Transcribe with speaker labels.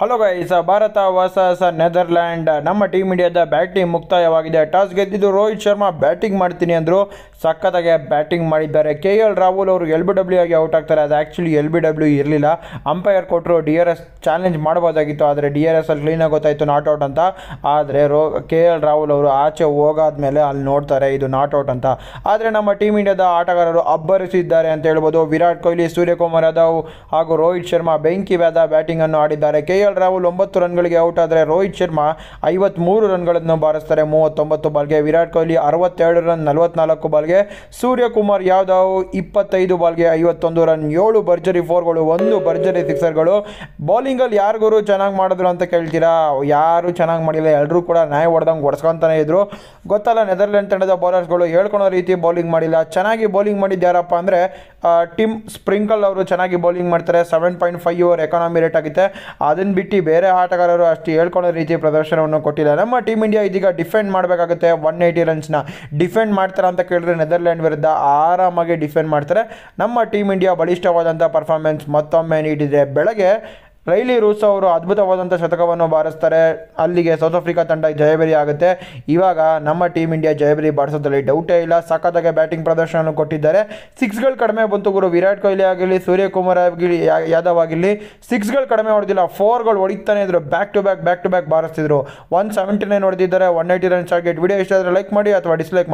Speaker 1: hello guys Bharat versus Netherland ನಮ್ಮ team ಇಂಡಿಯಾದ batting ಮುಕ್ತಾಯವಾಗಿದೆ ಟಾಸ್ ಗೆದ್ದಿದ್ದು ರೋಹಿತ್ ಶರ್ಮಾ ಬ್ಯಾಟಿಂಗ್ ಮಾಡ್ತೀನಿ ಅಂದರು ಸಖತ್ತಾಗೆ ಬ್ಯಾಟಿಂಗ್ ಮಾಡಿದ್ದಾರೆ ಕೆ ಎಲ್ ರಾಹುಲ್ ಅವರು ಎಲ್ ಬಿ ಡಬ್ಲ್ಯೂ ಆಗಿ ಔಟ್ ಆಗ್ತಾರೆ ಅದು ಆ್ಯಕ್ಚುಲಿ ಎಲ್ ಬಿ ಡಬ್ಲ್ಯೂ ಇರಲಿಲ್ಲ ಅಂಪೈರ್ ಕೊಟ್ಟರು ಡಿ ಆರ್ ಎಸ್ ಚಾಲೆಂಜ್ ಮಾಡ್ಬೋದಾಗಿತ್ತು ಆದರೆ ಡಿ ಆರ್ ಎಸ್ ಅಲ್ಲಿ ಕ್ಲೀನಾಗಿ ಗೊತ್ತಾಯಿತು ನಾಟ್ ಔಟ್ ಅಂತ ಆದರೆ ರೋ ಕೆ ಎಲ್ ರಾಹುಲ್ ಅವರು ಆಚೆ ಹೋಗಾದ್ಮೇಲೆ ಅಲ್ಲಿ ನೋಡ್ತಾರೆ ಇದು ನಾಟ್ ಔಟ್ ಅಂತ ಆದರೆ ನಮ್ಮ ಟೀಮ್ ಇಂಡಿಯಾದ ಆಟಗಾರರು ಅಬ್ಬರಿಸಿದ್ದಾರೆ ಅಂತ ಹೇಳ್ಬೋದು ವಿರಾಟ್ ಕೊಹ್ಲಿ ಸೂರ್ಯಕುಮಾರ್ ಯಾದವ್ ಹಾಗೂ ರೋಹಿತ್ ಶರ್ಮಾ ಬೆಂಕಿ ವ್ಯಾದ ಬ್ಯಾಟಿಂಗನ್ನು ಆಡಿದ್ದಾರೆ ಕೆ ಎಲ್ ಕೆಎಲ್ ರಾಹುಲ್ ಒಂಬತ್ತು ರನ್ಗಳಿಗೆ ಔಟ್ ಆದರೆ ರೋಹಿತ್ ಶರ್ಮಾ ಐವತ್ತ್ಮೂರು ರನ್ಗಳನ್ನು ಬಾರಿಸ್ತಾರೆ ಮೂವತ್ತೊಂಬತ್ತು ಬಾಲ್ಗೆ ವಿರಾಟ್ ಕೊಹ್ಲಿ ಅರವತ್ತೆರಡು ರನ್ ನಲವತ್ನಾಲ್ಕು ಬಾಲ್ಗೆ ಸೂರ್ಯಕುಮಾರ್ ಯಾದವ್ ಇಪ್ಪತ್ತೈದು ಬಾಲ್ಗೆ ಐವತ್ತೊಂದು ರನ್ ಏಳು ಭರ್ಜರಿ ಫೋರ್ಗಳು ಒಂದು ಭರ್ಜರಿ ಸಿಕ್ಸರ್ಗಳು ಬೌಲಿಂಗಲ್ಲಿ ಯಾರಿಗೂ ಚೆನ್ನಾಗಿ ಮಾಡಿದ್ರು ಅಂತ ಕೇಳ್ತೀರಾ ಯಾರು ಚೆನ್ನಾಗಿ ಮಾಡಿಲ್ಲ ಎಲ್ಲರೂ ಕೂಡ ನ್ಯಾಯ ಹೊಡೆದಂಗೆ ಹೊಡ್ಸ್ಕೊತಾನೆ ಇದ್ರು ಗೊತ್ತಲ್ಲ ನೆದರ್ಲೆಂಡ್ ತಂಡದ ಬೌಲರ್ಸ್ಗಳು ಹೇಳ್ಕೊಳ್ಳೋ ರೀತಿ ಬೌಲಿಂಗ್ ಮಾಡಿಲ್ಲ ಚೆನ್ನಾಗಿ ಬೌಲಿಂಗ್ ಮಾಡಿದ್ದು ಯಾರಪ್ಪ ಅಂದರೆ ಟಿಮ್ ಸ್ಪ್ರಿಂಕಲ್ ಅವರು ಚೆನ್ನಾಗಿ ಬೌಲಿಂಗ್ ಮಾಡ್ತಾರೆ seven point five over economy rate ಆಗುತ್ತೆ ಅದನ್ನು ಬಿಟ್ಟು ಬೇರೆ ಆಟಗಾರರು ಅಷ್ಟು ಹೇಳ್ಕೊಳ್ಳೋ ರೀತಿ ಪ್ರದರ್ಶನವನ್ನು ಕೊಟ್ಟಿಲ್ಲ ನಮ್ಮ ಟೀಮ್ ಇಂಡಿಯಾ ಇದೀಗ ಡಿಫೆಂಡ್ ಮಾಡಬೇಕಾಗುತ್ತೆ ಒನ್ ಏಯ್ಟಿ ರನ್ಸ್ನ ಡಿಫೆಂಡ್ ಮಾಡ್ತಾರೆ ಅಂತ ಕೇಳಿದ್ರೆ ನೆದರ್ಲ್ಯಾಂಡ್ ವಿರುದ್ಧ ಆರಾಮಾಗಿ ಡಿಫೆಂಡ್ ಮಾಡ್ತಾರೆ ನಮ್ಮ ಟೀಮ್ ಇಂಡಿಯಾ ಬಲಿಷ್ಠವಾದಂಥ ಪರ್ಫಾರ್ಮೆನ್ಸ್ ಮತ್ತೊಮ್ಮೆ ನೀಡಿದೆ ಬೆಳಗ್ಗೆ ರೈಲಿ ರೂಸ್ ಅವರು ಅದ್ಭುತವಾದಂಥ ಶತಕವನ್ನು ಬಾರಿಸ್ತಾರೆ ಅಲ್ಲಿಗೆ ಸೌತ್ ಆಫ್ರಿಕಾ ತಂಡ ಜಯಬರಿ ಆಗುತ್ತೆ ಇವಾಗ ನಮ್ಮ ಟೀಮ್ ಇಂಡಿಯಾ ಜಯಬರಿ ಬಾರಿಸೋದ್ರಲ್ಲಿ ಡೌಟೇ ಇಲ್ಲ ಸಖತ್ತಾಗಿ ಬ್ಯಾಟಿಂಗ್ ಪ್ರದರ್ಶನವನ್ನು ಕೊಟ್ಟಿದ್ದಾರೆ ಸಿಕ್ಸ್ಗಳು ಕಡಿಮೆ ಬಂತು ಗುರು ವಿರಾಟ್ ಕೊಹ್ಲಿ ಆಗಿರಲಿ ಸೂರ್ಯಕುಮಾರ್ ಆಗಿರಲಿ ಯಾದವ್ ಆಗಿರಲಿ ಸಿಕ್ಸ್ಗಳು ಕಡಿಮೆ ಹೊಡೆದಿಲ್ಲ ಫೋರ್ಗಳು ಹೊಡಿತಾನೆ ಇದ್ರು back to back back to back ಬಾರಿಸ್ತಿದ್ರು ಒನ್ ಸೆವೆಂಟಿ ನೈನ್ ಹೊಡೆದಿದ್ದಾರೆ one eighty runs target video ಇಷ್ಟ ಆದರೆ ಲೈಕ್ ಮಾಡಿ ಅಥವಾ ಡಿಸ್ಲೈಕ್ ಮಾಡಿ